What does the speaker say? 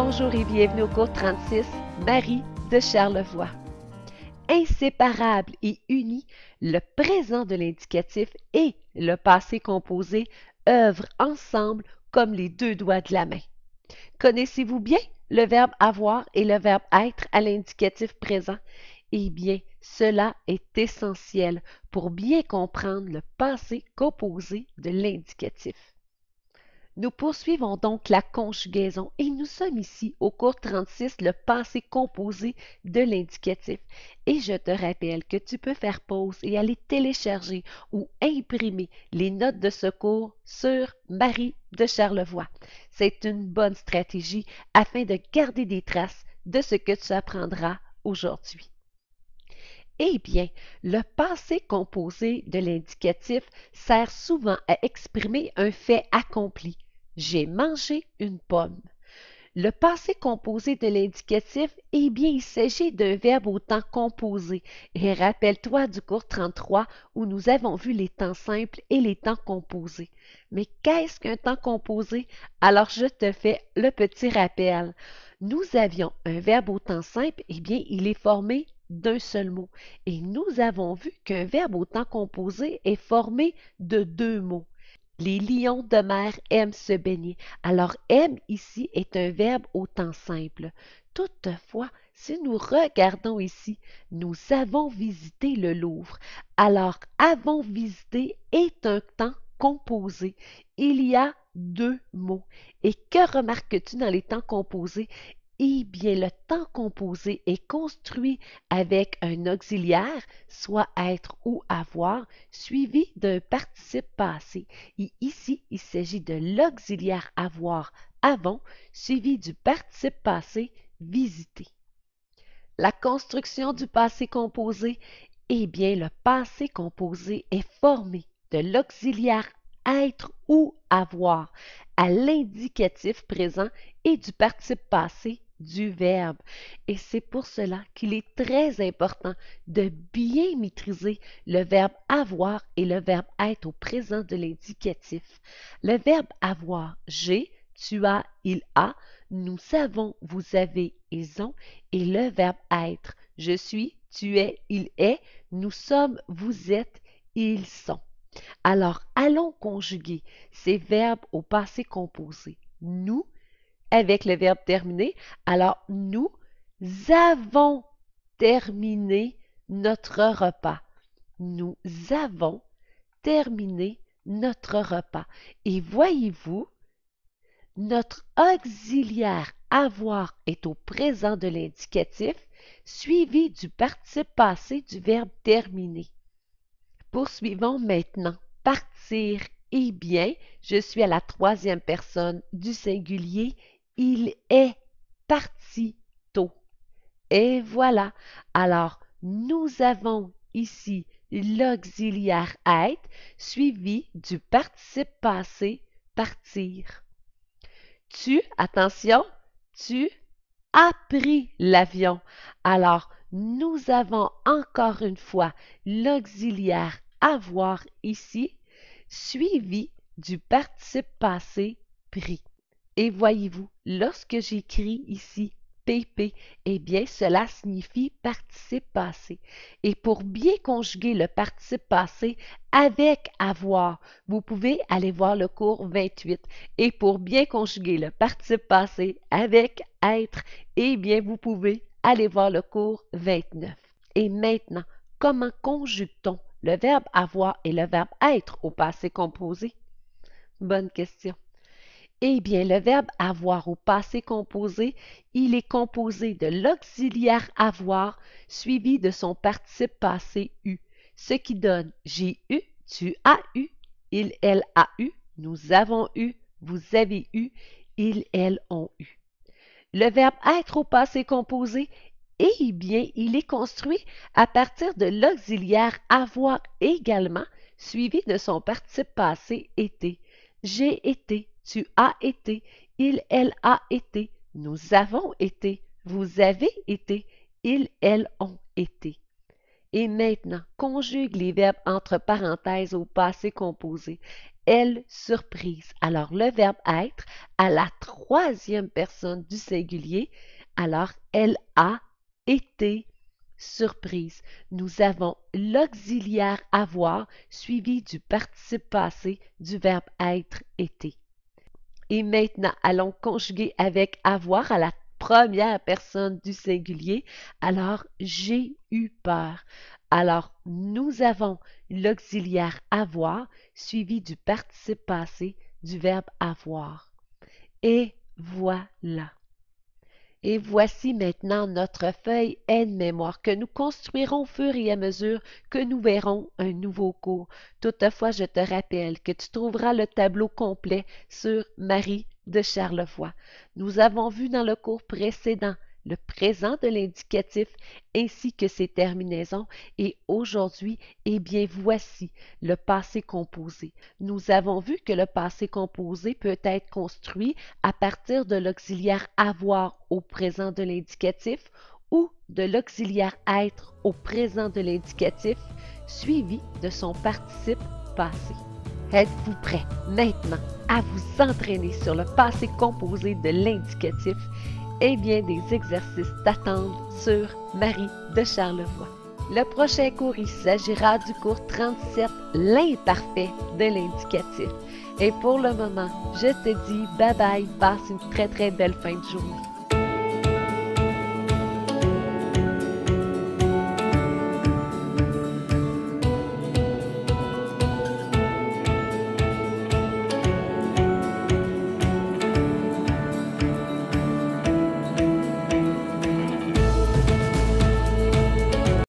Bonjour et bienvenue au cours 36, Marie de Charlevoix. Inséparable et uni, le présent de l'indicatif et le passé composé œuvrent ensemble comme les deux doigts de la main. Connaissez-vous bien le verbe avoir et le verbe être à l'indicatif présent? Eh bien, cela est essentiel pour bien comprendre le passé composé de l'indicatif. Nous poursuivons donc la conjugaison et nous sommes ici au cours 36, le passé composé de l'indicatif. Et je te rappelle que tu peux faire pause et aller télécharger ou imprimer les notes de ce cours sur Marie de Charlevoix. C'est une bonne stratégie afin de garder des traces de ce que tu apprendras aujourd'hui. Eh bien, le passé composé de l'indicatif sert souvent à exprimer un fait accompli, j'ai mangé une pomme. Le passé composé de l'indicatif, eh bien, il s'agit d'un verbe au temps composé. Et rappelle-toi du cours 33 où nous avons vu les temps simples et les temps composés. Mais qu'est-ce qu'un temps composé? Alors, je te fais le petit rappel. Nous avions un verbe au temps simple, eh bien, il est formé d'un seul mot. Et nous avons vu qu'un verbe au temps composé est formé de deux mots. Les lions de mer aiment se baigner. Alors aime ici est un verbe au temps simple. Toutefois, si nous regardons ici, nous avons visité le Louvre. Alors avons visité est un temps composé. Il y a deux mots. Et que remarques-tu dans les temps composés? Eh bien, le temps composé est construit avec un auxiliaire, soit être ou avoir, suivi d'un participe passé. Et ici, il s'agit de l'auxiliaire avoir avant, suivi du participe passé visité. La construction du passé composé, eh bien, le passé composé est formé de l'auxiliaire être ou avoir à l'indicatif présent et du participe passé du verbe. Et c'est pour cela qu'il est très important de bien maîtriser le verbe avoir et le verbe être au présent de l'indicatif. Le verbe avoir, j'ai, tu as, il a, nous savons, vous avez, ils ont, et le verbe être, je suis, tu es, il est, nous sommes, vous êtes, ils sont. Alors, allons conjuguer ces verbes au passé composé. Nous, avec le verbe terminer. Alors, nous avons terminé notre repas. Nous avons terminé notre repas. Et voyez-vous, notre auxiliaire avoir est au présent de l'indicatif, suivi du participe passé du verbe terminer. Poursuivons maintenant. Partir et bien, je suis à la troisième personne du singulier il est parti tôt. Et voilà. Alors, nous avons ici l'auxiliaire être suivi du participe passé partir. Tu, attention, tu as pris l'avion. Alors, nous avons encore une fois l'auxiliaire avoir ici suivi du participe passé pris. Et voyez-vous, lorsque j'écris ici PP, eh bien, cela signifie participe passé. Et pour bien conjuguer le participe passé avec avoir, vous pouvez aller voir le cours 28. Et pour bien conjuguer le participe passé avec être, eh bien, vous pouvez aller voir le cours 29. Et maintenant, comment conjugue-t-on le verbe avoir et le verbe être au passé composé? Bonne question. Eh bien, le verbe avoir au passé composé, il est composé de l'auxiliaire avoir suivi de son participe passé eu ». ce qui donne j'ai eu, tu as eu, il, elle a eu, nous avons eu, vous avez eu, ils, elles ont eu. Le verbe être au passé composé, eh bien, il est construit à partir de l'auxiliaire avoir également, suivi de son participe passé été. J'ai été, tu as été. Il, elle a été. Nous avons été. Vous avez été. Ils, elles ont été. Et maintenant, conjugue les verbes entre parenthèses au passé composé. Elle surprise. Alors, le verbe être à la troisième personne du singulier. Alors, elle a été surprise. Nous avons l'auxiliaire avoir suivi du participe passé du verbe être été. Et maintenant, allons conjuguer avec avoir à la première personne du singulier. Alors, j'ai eu peur. Alors, nous avons l'auxiliaire avoir suivi du participe passé du verbe avoir. Et voilà. Et voici maintenant notre feuille aide-mémoire que nous construirons au fur et à mesure que nous verrons un nouveau cours. Toutefois, je te rappelle que tu trouveras le tableau complet sur Marie de Charlevoix. Nous avons vu dans le cours précédent le présent de l'indicatif ainsi que ses terminaisons et aujourd'hui, et eh bien voici le passé composé. Nous avons vu que le passé composé peut être construit à partir de l'auxiliaire avoir au présent de l'indicatif ou de l'auxiliaire être au présent de l'indicatif suivi de son participe passé. Êtes-vous prêt maintenant à vous entraîner sur le passé composé de l'indicatif eh bien des exercices t'attendent sur Marie de Charlevoix. Le prochain cours, il s'agira du cours 37, l'imparfait de l'indicatif. Et pour le moment, je te dis bye bye, passe une très très belle fin de journée.